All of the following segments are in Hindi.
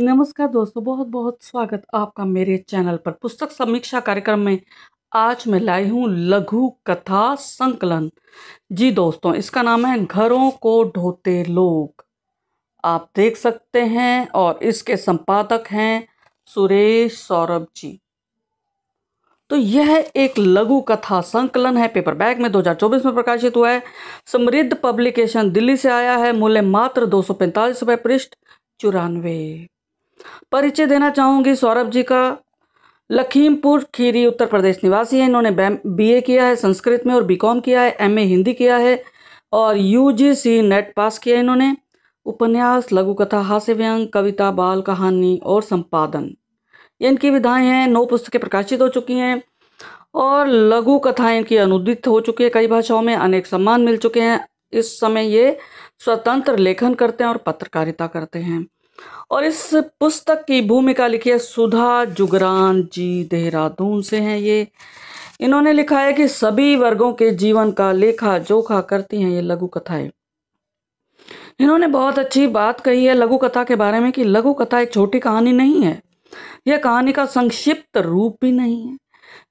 नमस्कार दोस्तों बहुत बहुत स्वागत आपका मेरे चैनल पर पुस्तक समीक्षा कार्यक्रम में आज मैं लाई हूँ लघु कथा संकलन जी दोस्तों इसका नाम है घरों को ढोते लोग आप देख सकते हैं और इसके संपादक हैं सुरेश सौरभ जी तो यह एक लघु कथा संकलन है पेपर बैग में 2024 में प्रकाशित हुआ है समृद्ध पब्लिकेशन दिल्ली से आया है मूल्य मात्र दो सौ पैंतालीस पृष्ठ चौरानवे परिचय देना चाहूँगी सौरभ जी का लखीमपुर खीरी उत्तर प्रदेश निवासी हैं इन्होंने बीए किया है संस्कृत में और बीकॉम किया है एमए हिंदी किया है और यूजीसी नेट पास किया इन्होंने उपन्यास लघु कथा हास्य व्यंग कविता बाल कहानी और संपादन इनकी विधाएं हैं नौ पुस्तकें प्रकाशित हो चुकी हैं और लघु कथाएं इनकी अनुदित हो चुकी है कई भाषाओं में अनेक सम्मान मिल चुके हैं इस समय ये स्वतंत्र लेखन करते हैं और पत्रकारिता करते हैं और इस पुस्तक की भूमिका लिखी है सुधा जुगरान जी देहरादून से हैं ये इन्होंने लिखा है कि सभी वर्गों के जीवन का लेखा जोखा करती हैं ये लघु कथाएं इन्होंने बहुत अच्छी बात कही है लघु कथा के बारे में कि लघु कथा एक छोटी कहानी नहीं है यह कहानी का संक्षिप्त रूप भी नहीं है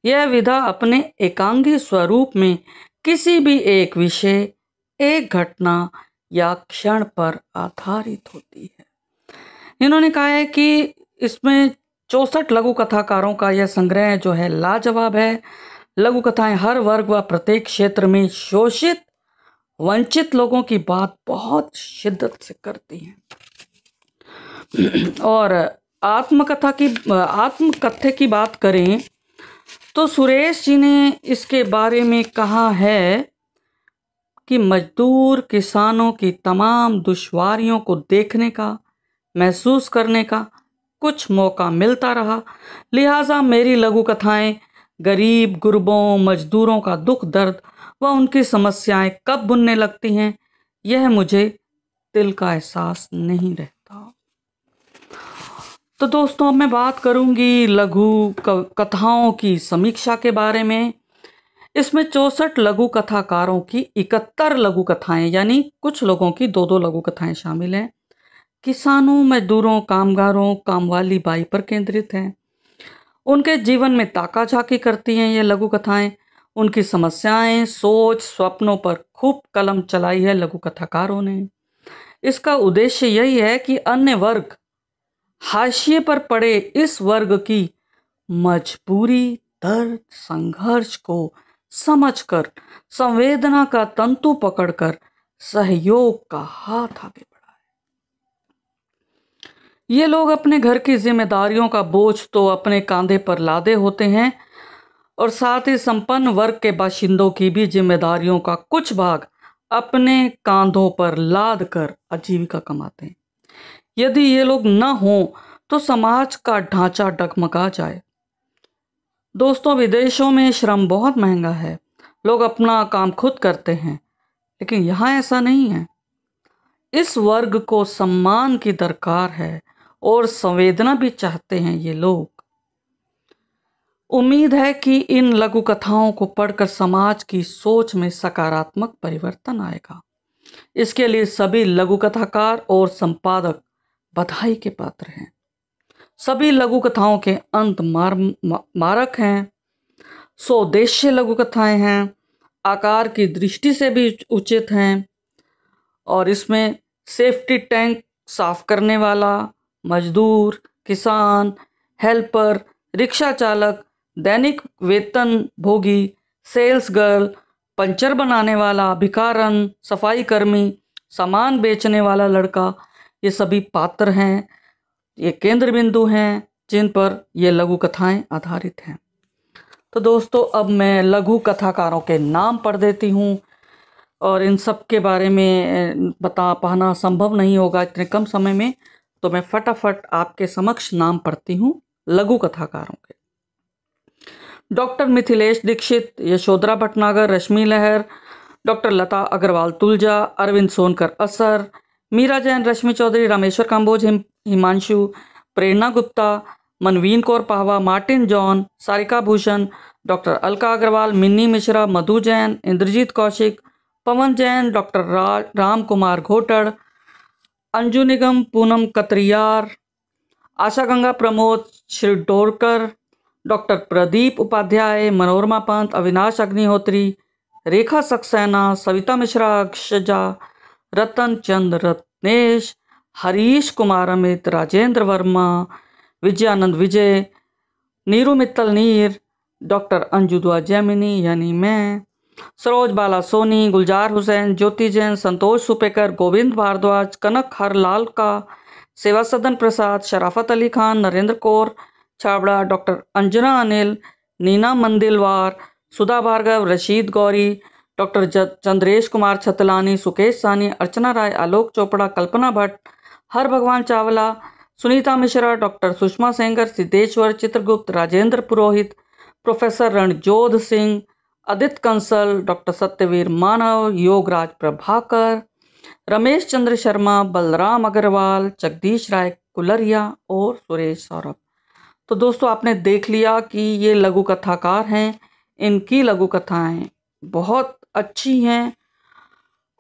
यह विधा अपने एकांगी स्वरूप में किसी भी एक विषय एक घटना या क्षण पर आधारित होती है इन्होंने कहा है कि इसमें चौसठ लघु कथाकारों का यह संग्रह जो है लाजवाब है लघु कथाएं हर वर्ग व प्रत्येक क्षेत्र में शोषित वंचित लोगों की बात बहुत शिद्दत से करती हैं और आत्मकथा की आत्मकथ्य की बात करें तो सुरेश जी ने इसके बारे में कहा है कि मजदूर किसानों की तमाम दुश्वारियों को देखने का महसूस करने का कुछ मौका मिलता रहा लिहाजा मेरी लघु कथाएँ गरीब गुरबों मजदूरों का दुख दर्द व उनकी समस्याएं कब बुनने लगती हैं यह मुझे दिल का एहसास नहीं रहता तो दोस्तों अब मैं बात करूंगी लघु कथाओं की समीक्षा के बारे में इसमें चौसठ लघु कथाकारों की इकहत्तर लघु कथाएं यानी कुछ लोगों की दो दो लघु कथाएं शामिल हैं किसानों मजदूरों कामगारों कामवाली बाई पर केंद्रित हैं उनके जीवन में ताका झाकी करती हैं ये लघु कथाएं उनकी समस्याएं सोच स्वप्नों पर खूब कलम चलाई है लघु कथाकारों ने इसका उद्देश्य यही है कि अन्य वर्ग हाशिए पर पड़े इस वर्ग की मजबूरी दर्द संघर्ष को समझकर संवेदना का तंतु पकड़कर सहयोग का हाथ आगे बढ़ ये लोग अपने घर की जिम्मेदारियों का बोझ तो अपने कंधे पर लादे होते हैं और साथ ही संपन्न वर्ग के बाशिंदों की भी जिम्मेदारियों का कुछ भाग अपने कंधों पर लाद कर आजीविका कमाते हैं यदि ये लोग न हों तो समाज का ढांचा डगमगा जाए दोस्तों विदेशों में श्रम बहुत महंगा है लोग अपना काम खुद करते हैं लेकिन यहाँ ऐसा नहीं है इस वर्ग को सम्मान की दरकार है और संवेदना भी चाहते हैं ये लोग उम्मीद है कि इन लघु कथाओं को पढ़कर समाज की सोच में सकारात्मक परिवर्तन आएगा इसके लिए सभी लघु कथाकार और संपादक बधाई के पात्र हैं सभी लघु कथाओं के अंत मार मारक हैं स्वदेश्य लघु कथाएं हैं आकार की दृष्टि से भी उचित हैं और इसमें सेफ्टी टैंक साफ करने वाला मजदूर किसान हेल्पर रिक्शा चालक दैनिक वेतन भोगी सेल्स गर्ल पंचर बनाने वाला भिकारन सफाई कर्मी सामान बेचने वाला लड़का ये सभी पात्र हैं ये केंद्र बिंदु हैं जिन पर ये लघु कथाएं आधारित हैं तो दोस्तों अब मैं लघु कथाकारों के नाम पढ़ देती हूँ और इन सब के बारे में बता पाना संभव नहीं होगा इतने कम समय में तो मैं फटाफट आपके समक्ष नाम पढ़ती हूँ लघु कथाकारों के doctor Mithilesh Dikshit Yashodhara Bhatnagar Rashmi Lahar doctor Lata Agrawal Tulja Arvind Sonkar Asar Meera Jain Rashmi Chaudhary Rameshwar Kamboj Him Himanshu Prerna Gupta Manveen Kaur Pahwa Martin John Sarika Bhushan doctor Alka Agrawal Minni Mishra Madhu Jain Indrajeet Kaushik Pawan Jain doctor रा, राम कुमार घोटड़ अंजू निगम पूनम कतरियार आशा गंगा प्रमोद श्री डोरकर डॉक्टर प्रदीप उपाध्याय मनोरमा पंत अविनाश अग्निहोत्री रेखा सक्सेना सविता मिश्रा अक्षजा रतन चंद रत्नेश हरीश कुमार अमित राजेंद्र वर्मा विजयानंद विजय नीरू मित्तल नीर डॉक्टर अंजुदुआ जैमिनी यानी मैं सरोज बाला सोनी गुलजार हुसैन ज्योति जैन संतोष सुपेकर गोविंद भारद्वाज कनक हरलाल का सेवा Sadan Prasad Sharafat Ali Khan Narendra Kaur Chhabra doctor Anjana Anil Neena Mandilwar Sudha Bhargava Rashid Gauri doctor Chandresh Kumar Chhatlani Sukesh Sani Archana Rai Alok Chopra Kalpana Bhatt Har Bhagwan Chawla Sunita Mishra doctor Sushma Sengar Siddheshwar Chitragupt Rajendra Purohit professor Ranjodh Singh Adit Kansal doctor Satyaveer Manav Yograj Prabhakar Ramesh Chandra Sharma Balram Agrawal Jagdish Rai Kularia और सुरेश सौरभ तो दोस्तों आपने देख लिया कि ये लघु कथाकार हैं इनकी लघु कथाएं बहुत अच्छी हैं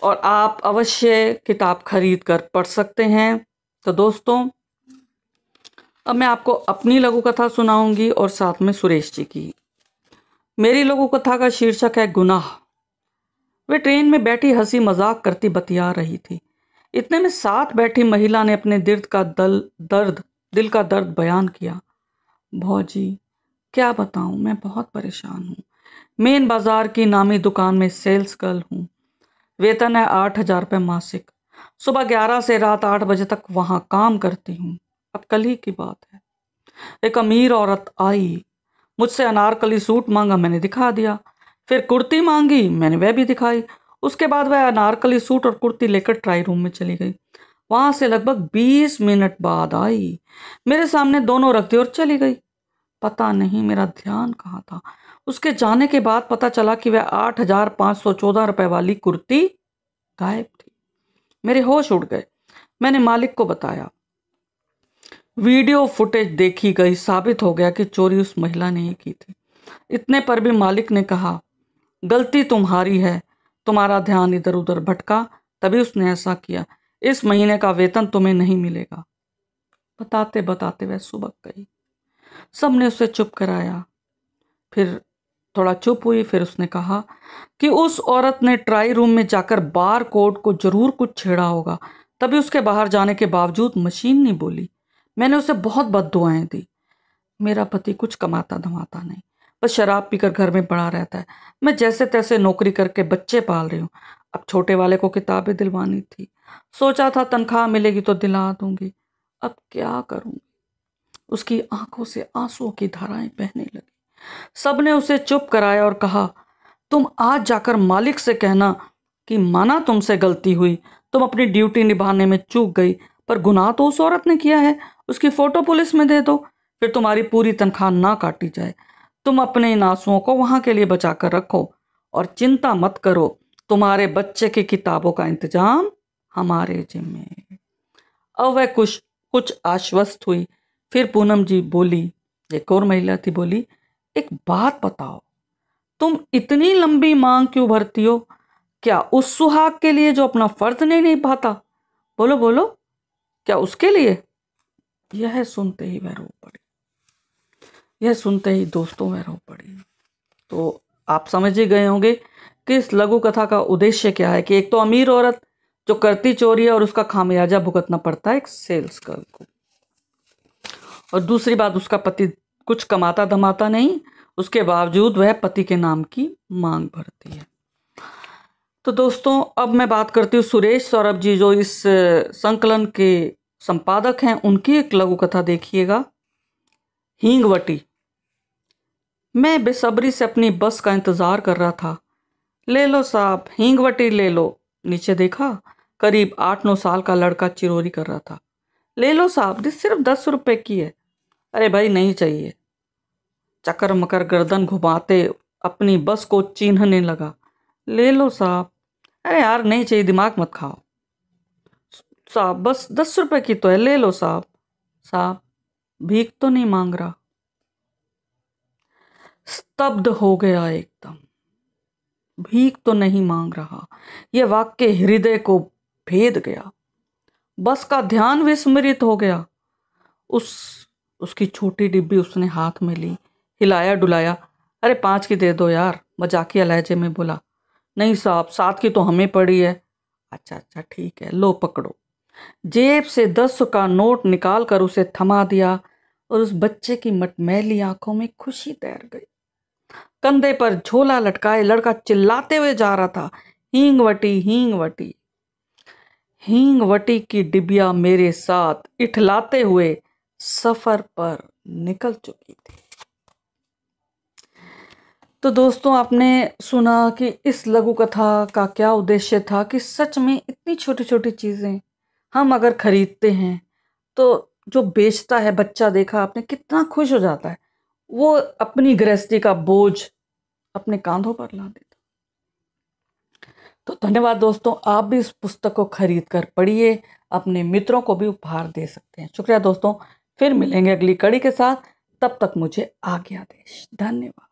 और आप अवश्य किताब खरीद कर पढ़ सकते हैं तो दोस्तों अब मैं आपको अपनी लघु कथा सुनाऊंगी और साथ में सुरेश जी की मेरी लोगों कथा का शीर्षक है गुनाह वे ट्रेन में बैठी हंसी मजाक करती बतिया रही थी इतने में साथ बैठी महिला ने अपने दर्द का दल दर्द दिल का दर्द बयान किया भौजी क्या बताऊं मैं बहुत परेशान हूँ मेन बाज़ार की नामी दुकान में सेल्स गर्ल हूँ वेतन है आठ हज़ार रुपये मासिक सुबह ग्यारह से रात आठ बजे तक वहाँ काम करती हूँ अब कल ही की बात है एक अमीर औरत आई मुझसे अनारकली सूट मांगा मैंने दिखा दिया फिर कुर्ती मांगी मैंने वह भी दिखाई उसके बाद वह अनारकली सूट और कुर्ती लेकर ट्राई रूम में चली गई वहाँ से लगभग बीस मिनट बाद आई मेरे सामने दोनों रख दी और चली गई पता नहीं मेरा ध्यान कहाँ था उसके जाने के बाद पता चला कि वह आठ हजार पाँच सौ चौदह रुपये वाली कुर्ती गायब थी मेरे होश उड़ गए मैंने मालिक को बताया वीडियो फुटेज देखी गई साबित हो गया कि चोरी उस महिला ने ही की थी इतने पर भी मालिक ने कहा गलती तुम्हारी है तुम्हारा ध्यान इधर उधर भटका तभी उसने ऐसा किया इस महीने का वेतन तुम्हें नहीं मिलेगा बताते बताते वह सुबक गई सबने उसे चुप कराया फिर थोड़ा चुप हुई फिर उसने कहा कि उस औरत ने ट्राई रूम में जाकर बार कोड को जरूर कुछ छेड़ा होगा तभी उसके बाहर जाने के बावजूद मशीन नहीं बोली मैंने उसे बहुत बद दुआएं दी मेरा पति कुछ कमाता धमाता नहीं बस शराब पीकर घर में पड़ा रहता है मैं जैसे तैसे नौकरी करके बच्चे पाल रही हूँ अब छोटे वाले को किताबें दिलवानी थी सोचा था तनख्वाह मिलेगी तो दिला दूंगी अब क्या करूंगी उसकी आंखों से आंसुओं की धाराएं बहने लगी सबने उसे चुप कराया और कहा तुम आज जाकर मालिक से कहना कि माना तुमसे गलती हुई तुम अपनी ड्यूटी निभाने में चूक गई पर गुनाह तो उस औरत ने किया है उसकी फ़ोटो पुलिस में दे दो फिर तुम्हारी पूरी तनख्वाह ना काटी जाए तुम अपने इन आंसुओं को वहाँ के लिए बचा कर रखो और चिंता मत करो तुम्हारे बच्चे की किताबों का इंतजाम हमारे जिम्मे अब वह कुछ कुछ आश्वस्त हुई फिर पूनम जी बोली एक और महिला थी बोली एक बात बताओ तुम इतनी लंबी मांग क्यों भरती हो क्या उस सुहाग के लिए जो अपना फर्ज नहीं नहीं पाता बोलो बोलो क्या उसके लिए यह सुनते ही मैं रो पड़ी यह सुनते ही दोस्तों में रो पड़ी तो आप समझ ही गए होंगे कि इस लघु कथा का उद्देश्य क्या है कि एक तो अमीर औरत जो करती चोरी है और उसका खामियाजा भुगतना पड़ता है एक सेल्स गर्ल को और दूसरी बात उसका पति कुछ कमाता धमाता नहीं उसके बावजूद वह पति के नाम की मांग भरती है तो दोस्तों अब मैं बात करती हूँ सुरेश सौरभ जी जो इस संकलन के संपादक हैं उनकी एक लघु कथा देखिएगा हींगवटी मैं बेसब्री से अपनी बस का इंतज़ार कर रहा था ले लो साहब हींगवटी ले लो नीचे देखा करीब आठ नौ साल का लड़का चिरोरी कर रहा था ले लो साहब ये सिर्फ दस रुपए की है अरे भाई नहीं चाहिए चकर मकर गर्दन घुमाते अपनी बस को चिन्हने लगा ले लो साहब अरे यार नहीं चाहिए दिमाग मत खाओ साहब बस दस रुपए की तो है ले लो साहब साहब भीख तो नहीं मांग रहा स्तब्ध हो गया एकदम भीख तो नहीं मांग रहा यह वाक्य हृदय को भेद गया बस का ध्यान विस्मृत हो गया उस उसकी छोटी डिब्बी उसने हाथ में ली हिलाया डुलाया अरे पांच की दे दो यार मजाकिया लहजे में बोला नहीं साहब सात की तो हमें पड़ी है अच्छा अच्छा ठीक है लो पकड़ो जेब से दस का नोट निकाल कर उसे थमा दिया और उस बच्चे की मटमैली आंखों में खुशी तैर गई कंधे पर झोला लटकाए लड़का चिल्लाते हुए जा रहा था हींग हींग वटी वटी हींग वटी की डिबिया मेरे साथ इठलाते हुए सफर पर निकल चुकी थी तो दोस्तों आपने सुना कि इस लघु कथा का क्या उद्देश्य था कि सच में इतनी छोटी छोटी चीज़ें हम अगर ख़रीदते हैं तो जो बेचता है बच्चा देखा आपने कितना खुश हो जाता है वो अपनी गृहस्थी का बोझ अपने कांधों पर ला देता तो धन्यवाद दोस्तों आप भी इस पुस्तक को खरीद कर पढ़िए अपने मित्रों को भी उपहार दे सकते हैं शुक्रिया दोस्तों फिर मिलेंगे अगली कड़ी के साथ तब तक मुझे आज्ञा देश धन्यवाद